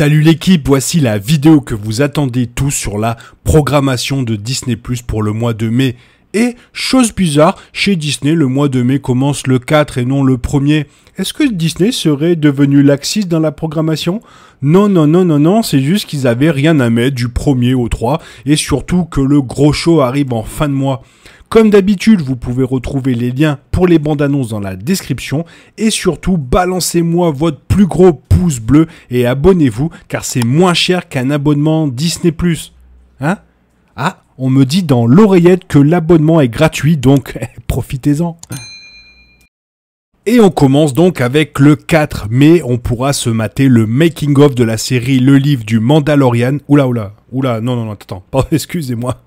Salut l'équipe, voici la vidéo que vous attendez tous sur la programmation de Disney Plus pour le mois de mai. Et chose bizarre, chez Disney, le mois de mai commence le 4 et non le 1er. Est-ce que Disney serait devenu laxiste dans la programmation Non, non, non, non, non, c'est juste qu'ils avaient rien à mettre du 1er au 3 et surtout que le gros show arrive en fin de mois. Comme d'habitude, vous pouvez retrouver les liens pour les bandes annonces dans la description. Et surtout, balancez-moi votre plus gros pouce bleu et abonnez-vous car c'est moins cher qu'un abonnement Disney. Hein Ah, on me dit dans l'oreillette que l'abonnement est gratuit, donc profitez-en. Et on commence donc avec le 4 mai, on pourra se mater le making of de la série Le Livre du Mandalorian. Oula, oula, oula, non, non, non, attends, excusez-moi.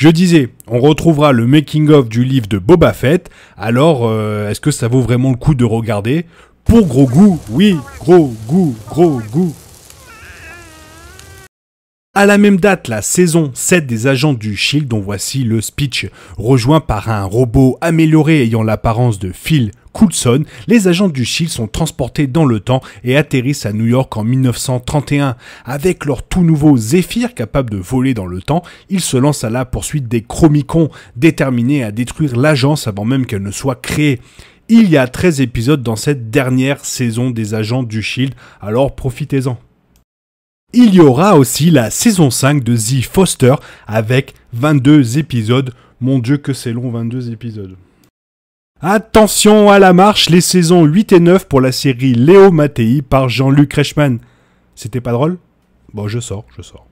Je disais, on retrouvera le making-of du livre de Boba Fett, alors euh, est-ce que ça vaut vraiment le coup de regarder Pour gros goût, oui, gros goût, gros goût. À la même date, la saison 7 des agents du Shield, dont voici le speech, rejoint par un robot amélioré ayant l'apparence de Phil Coulson, les agents du Shield sont transportés dans le temps et atterrissent à New York en 1931. Avec leur tout nouveau Zephyr capable de voler dans le temps, ils se lancent à la poursuite des Chromicons, déterminés à détruire l'agence avant même qu'elle ne soit créée. Il y a 13 épisodes dans cette dernière saison des agents du Shield, alors profitez-en. Il y aura aussi la saison 5 de The Foster avec 22 épisodes. Mon dieu que c'est long 22 épisodes. Attention à la marche, les saisons 8 et 9 pour la série Léo Mattei par Jean-Luc Reichmann. C'était pas drôle Bon, je sors, je sors.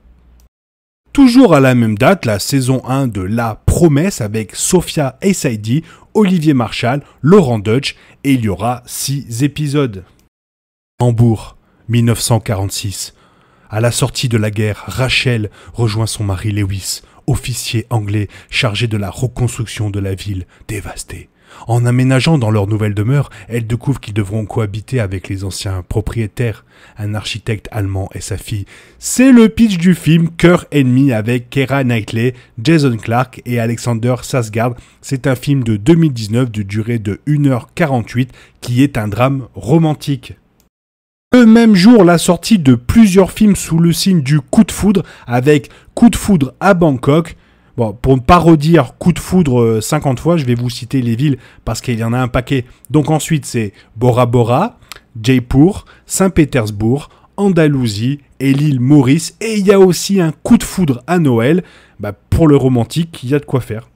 Toujours à la même date, la saison 1 de La Promesse avec Sofia Essaidi, Olivier Marshall, Laurent Deutsch, et il y aura 6 épisodes. Hambourg, 1946. À la sortie de la guerre, Rachel rejoint son mari Lewis, officier anglais chargé de la reconstruction de la ville dévastée. En aménageant dans leur nouvelle demeure, elles découvrent qu'ils devront cohabiter avec les anciens propriétaires, un architecte allemand et sa fille. C'est le pitch du film Cœur ennemi avec Keira Knightley, Jason Clark et Alexander Sasgard. C'est un film de 2019 de durée de 1h48 qui est un drame romantique. Le même jour, la sortie de plusieurs films sous le signe du coup de foudre avec Coup de foudre à Bangkok, Bon, pour ne pas redire coup de foudre 50 euh, fois, je vais vous citer les villes parce qu'il y en a un paquet. Donc ensuite, c'est Bora Bora, Jaipur, Saint-Pétersbourg, Andalousie et l'île Maurice. Et il y a aussi un coup de foudre à Noël. Bah, pour le romantique, il y a de quoi faire.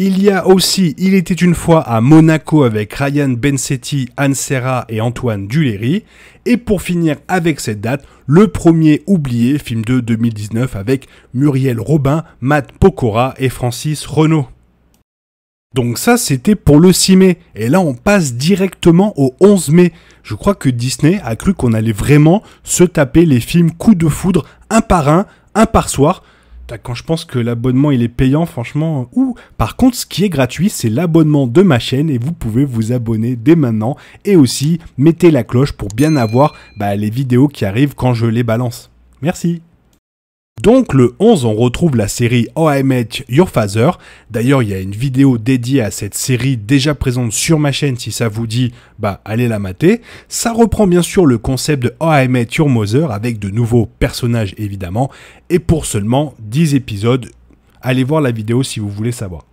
Il y a aussi Il était une fois à Monaco avec Ryan Bensetti, Anne Serra et Antoine Duléry. Et pour finir avec cette date, le premier oublié, film de 2019 avec Muriel Robin, Matt Pokora et Francis Renault. Donc ça, c'était pour le 6 mai. Et là, on passe directement au 11 mai. Je crois que Disney a cru qu'on allait vraiment se taper les films coup de foudre un par un, un par soir quand je pense que l'abonnement il est payant, franchement, ou par contre, ce qui est gratuit, c'est l'abonnement de ma chaîne et vous pouvez vous abonner dès maintenant et aussi mettez la cloche pour bien avoir bah, les vidéos qui arrivent quand je les balance. Merci. Donc le 11, on retrouve la série Oh I Met Your Father. D'ailleurs, il y a une vidéo dédiée à cette série déjà présente sur ma chaîne. Si ça vous dit, bah allez la mater. Ça reprend bien sûr le concept de Oh I Met Your Mother avec de nouveaux personnages évidemment. Et pour seulement 10 épisodes, allez voir la vidéo si vous voulez savoir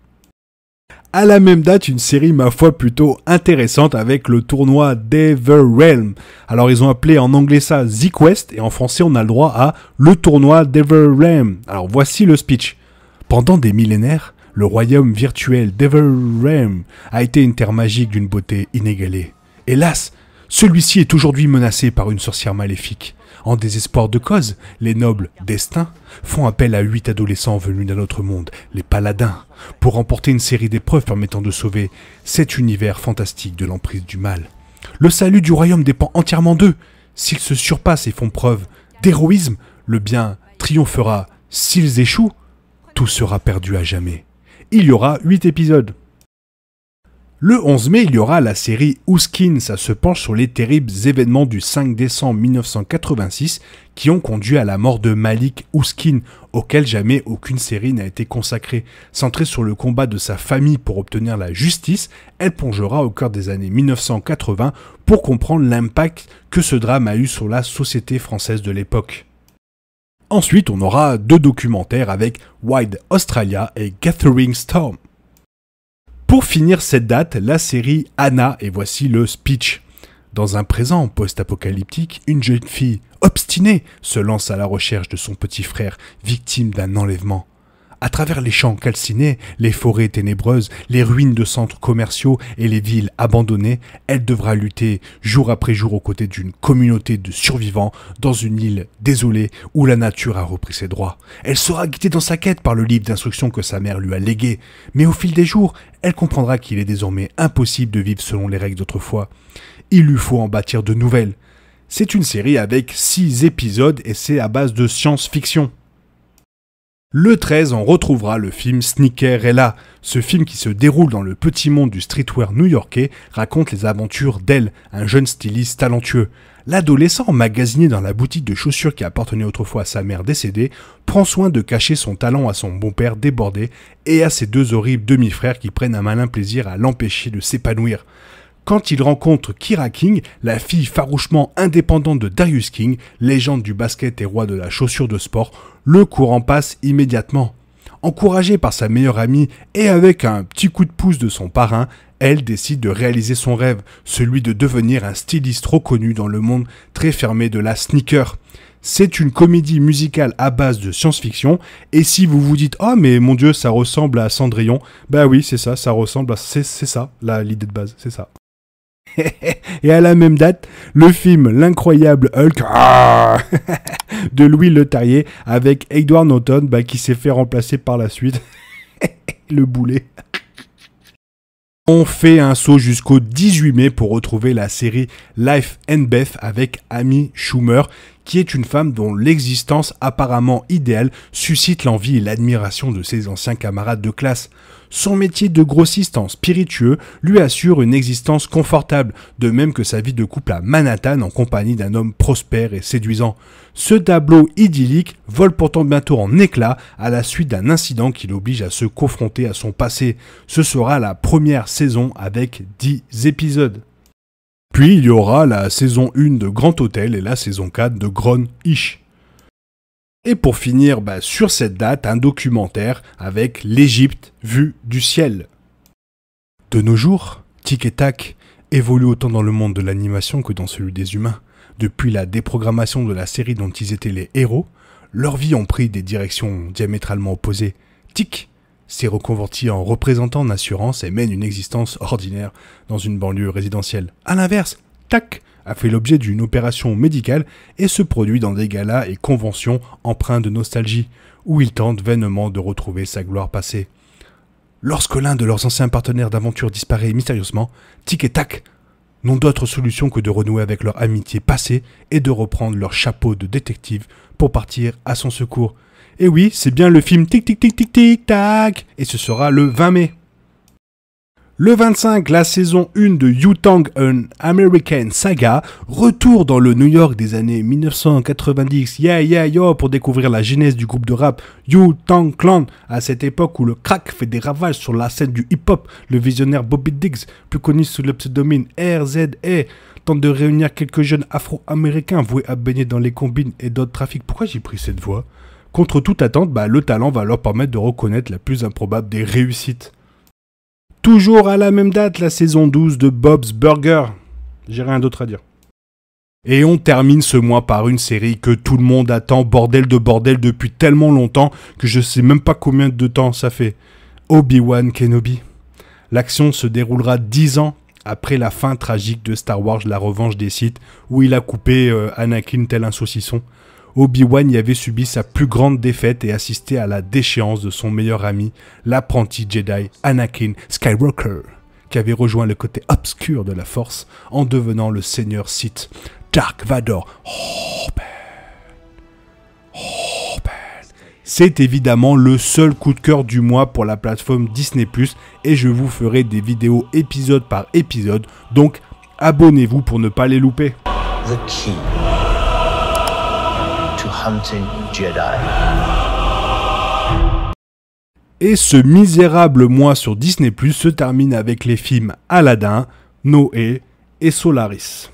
à la même date une série ma foi plutôt intéressante avec le tournoi d'Everrealm. Alors ils ont appelé en anglais ça The Quest et en français on a le droit à le tournoi d'Everrealm. Alors voici le speech. Pendant des millénaires, le royaume virtuel d'Everrealm a été une terre magique d'une beauté inégalée. Hélas, celui-ci est aujourd'hui menacé par une sorcière maléfique. En désespoir de cause, les nobles destins font appel à huit adolescents venus d'un autre monde, les paladins, pour remporter une série d'épreuves permettant de sauver cet univers fantastique de l'emprise du mal. Le salut du royaume dépend entièrement d'eux. S'ils se surpassent et font preuve d'héroïsme, le bien triomphera. S'ils échouent, tout sera perdu à jamais. Il y aura huit épisodes. Le 11 mai, il y aura la série Ouskin, ça se penche sur les terribles événements du 5 décembre 1986 qui ont conduit à la mort de Malik Ouskin, auquel jamais aucune série n'a été consacrée. Centrée sur le combat de sa famille pour obtenir la justice, elle plongera au cœur des années 1980 pour comprendre l'impact que ce drame a eu sur la société française de l'époque. Ensuite, on aura deux documentaires avec Wild Australia et Gathering Storm. Pour finir cette date, la série Anna, et voici le speech. Dans un présent post-apocalyptique, une jeune fille obstinée se lance à la recherche de son petit frère, victime d'un enlèvement. À travers les champs calcinés, les forêts ténébreuses, les ruines de centres commerciaux et les villes abandonnées, elle devra lutter jour après jour aux côtés d'une communauté de survivants dans une île désolée où la nature a repris ses droits. Elle sera guidée dans sa quête par le livre d'instruction que sa mère lui a légué, mais au fil des jours, elle comprendra qu'il est désormais impossible de vivre selon les règles d'autrefois. Il lui faut en bâtir de nouvelles. C'est une série avec 6 épisodes et c'est à base de science-fiction. Le 13, on retrouvera le film Sneaker là. Ce film qui se déroule dans le petit monde du streetwear new-yorkais raconte les aventures d'elle, un jeune styliste talentueux. L'adolescent, magasiné dans la boutique de chaussures qui appartenait autrefois à sa mère décédée, prend soin de cacher son talent à son bon-père débordé et à ses deux horribles demi-frères qui prennent un malin plaisir à l'empêcher de s'épanouir quand il rencontre Kira King, la fille farouchement indépendante de Darius King, légende du basket et roi de la chaussure de sport, le courant passe immédiatement. Encouragée par sa meilleure amie et avec un petit coup de pouce de son parrain, elle décide de réaliser son rêve, celui de devenir un styliste reconnu dans le monde très fermé de la sneaker. C'est une comédie musicale à base de science-fiction, et si vous vous dites « Oh mais mon dieu, ça ressemble à Cendrillon », bah oui, c'est ça, ça ressemble à... c'est ça, l'idée de base, c'est ça. et à la même date, le film L'incroyable Hulk ah, de Louis Letarrier avec Edward Norton bah, qui s'est fait remplacer par la suite. le boulet. On fait un saut jusqu'au 18 mai pour retrouver la série Life and Beth avec Amy Schumer, qui est une femme dont l'existence apparemment idéale suscite l'envie et l'admiration de ses anciens camarades de classe. Son métier de grossiste en spiritueux lui assure une existence confortable, de même que sa vie de couple à Manhattan en compagnie d'un homme prospère et séduisant. Ce tableau idyllique vole pourtant bientôt en éclat à la suite d'un incident qui l'oblige à se confronter à son passé. Ce sera la première saison avec 10 épisodes. Puis il y aura la saison 1 de Grand Hôtel et la saison 4 de Gron Ish. Et pour finir bah, sur cette date, un documentaire avec l'Égypte vue du ciel. De nos jours, Tic et Tac évolue autant dans le monde de l'animation que dans celui des humains. Depuis la déprogrammation de la série dont ils étaient les héros, leur vie ont pris des directions diamétralement opposées. Tic s'est reconverti en représentant d'assurance et mène une existence ordinaire dans une banlieue résidentielle. A l'inverse, Tac a fait l'objet d'une opération médicale et se produit dans des galas et conventions empreints de nostalgie, où il tente vainement de retrouver sa gloire passée. Lorsque l'un de leurs anciens partenaires d'aventure disparaît mystérieusement, Tic et Tac n'ont d'autre solution que de renouer avec leur amitié passée et de reprendre leur chapeau de détective pour partir à son secours. Et oui, c'est bien le film Tic Tic Tic Tic Tic Tac et ce sera le 20 mai. Le 25, la saison 1 de Tang An American Saga, retour dans le New York des années 1990, yeah yeah yo, pour découvrir la genèse du groupe de rap Tang Clan, à cette époque où le crack fait des ravages sur la scène du hip-hop, le visionnaire Bobby Diggs, plus connu sous le pseudonyme RZA, tente de réunir quelques jeunes afro-américains voués à baigner dans les combines et d'autres trafics. Pourquoi j'ai pris cette voix Contre toute attente, bah, le talent va leur permettre de reconnaître la plus improbable des réussites. Toujours à la même date, la saison 12 de Bob's Burger. J'ai rien d'autre à dire. Et on termine ce mois par une série que tout le monde attend, bordel de bordel, depuis tellement longtemps que je sais même pas combien de temps ça fait. Obi-Wan Kenobi. L'action se déroulera 10 ans après la fin tragique de Star Wars La Revanche des Sith, où il a coupé euh, Anakin tel un saucisson. Obi-Wan y avait subi sa plus grande défaite et assisté à la déchéance de son meilleur ami, l'apprenti Jedi Anakin Skywalker, qui avait rejoint le côté obscur de la Force en devenant le seigneur Sith Dark Vador. C'est évidemment le seul coup de cœur du mois pour la plateforme Disney ⁇ et je vous ferai des vidéos épisode par épisode, donc abonnez-vous pour ne pas les louper. Et ce misérable mois sur Disney Plus se termine avec les films Aladdin, Noé et Solaris.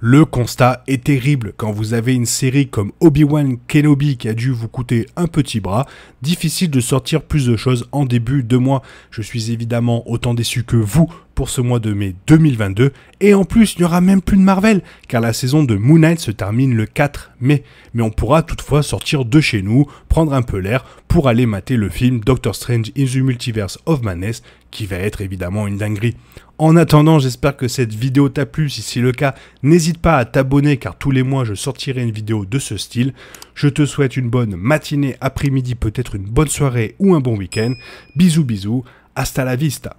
Le constat est terrible quand vous avez une série comme Obi-Wan Kenobi qui a dû vous coûter un petit bras, difficile de sortir plus de choses en début de mois. Je suis évidemment autant déçu que vous pour ce mois de mai 2022. Et en plus, il n'y aura même plus de Marvel, car la saison de Moon Knight se termine le 4 mai. Mais on pourra toutefois sortir de chez nous, prendre un peu l'air, pour aller mater le film Doctor Strange in the Multiverse of Madness, qui va être évidemment une dinguerie. En attendant, j'espère que cette vidéo t'a plu. Si c'est le cas, n'hésite pas à t'abonner car tous les mois je sortirai une vidéo de ce style. Je te souhaite une bonne matinée, après-midi, peut-être une bonne soirée ou un bon week-end. Bisous bisous, hasta la vista.